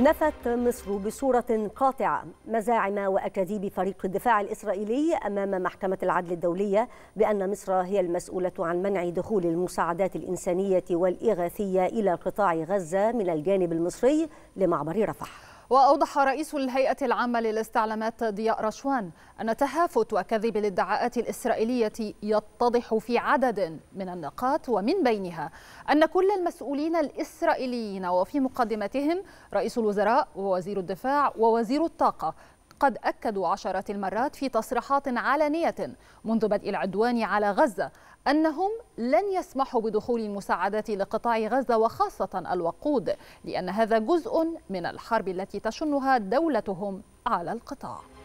نفت مصر بصورة قاطعة مزاعم وأكاذيب فريق الدفاع الإسرائيلي أمام محكمة العدل الدولية بأن مصر هي المسؤولة عن منع دخول المساعدات الإنسانية والإغاثية إلى قطاع غزة من الجانب المصري لمعبر رفح وأوضح رئيس الهيئة العامة للاستعلامات ضياء رشوان أن تهافت وكذب الادعاءات الإسرائيلية يتضح في عدد من النقاط ومن بينها أن كل المسؤولين الإسرائيليين وفي مقدمتهم رئيس الوزراء ووزير الدفاع ووزير الطاقة قد أكدوا عشرات المرات في تصريحات علنية منذ بدء العدوان على غزة أنهم لن يسمحوا بدخول المساعدات لقطاع غزة وخاصة الوقود لأن هذا جزء من الحرب التي تشنها دولتهم على القطاع